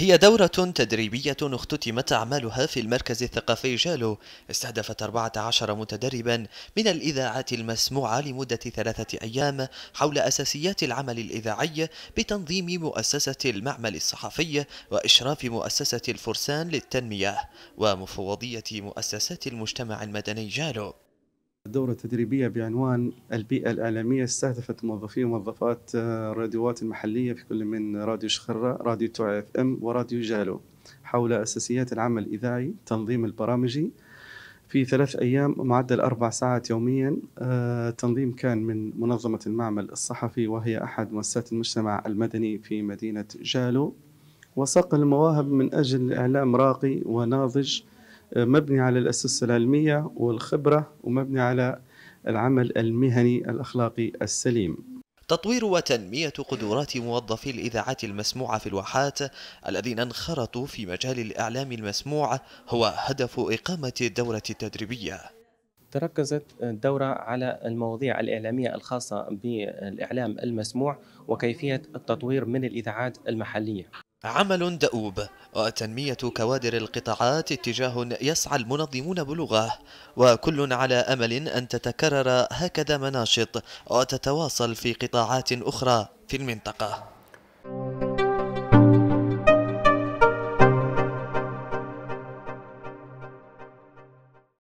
هي دورة تدريبية اختتمت أعمالها في المركز الثقافي جالو استهدفت 14 متدربا من الإذاعات المسموعة لمدة ثلاثة أيام حول أساسيات العمل الإذاعي بتنظيم مؤسسة المعمل الصحفي وإشراف مؤسسة الفرسان للتنمية ومفوضية مؤسسات المجتمع المدني جالو الدورة التدريبية بعنوان البيئة الإعلامية استهدفت موظفي وموظفات الراديوات آه، المحلية في كل من راديو شخرة، راديو توعي اف ام وراديو جالو حول أساسيات العمل الإذاعي، تنظيم البرامجي في ثلاث أيام معدل أربع ساعات يوميا آه، التنظيم كان من منظمة المعمل الصحفي وهي أحد مؤسسات المجتمع المدني في مدينة جالو وصقل المواهب من أجل إعلام راقي وناضج مبني على الأسس العلمية والخبرة ومبني على العمل المهني الأخلاقي السليم تطوير وتنمية قدرات موظفي الإذاعة المسموعة في الواحات الذين انخرطوا في مجال الإعلام المسموع هو هدف إقامة الدورة التدريبية تركزت الدورة على المواضيع الإعلامية الخاصة بالإعلام المسموع وكيفية التطوير من الإذاعات المحلية عمل دؤوب وتنمية كوادر القطاعات اتجاه يسعى المنظمون بلغه وكل على أمل أن تتكرر هكذا مناشط وتتواصل في قطاعات أخرى في المنطقة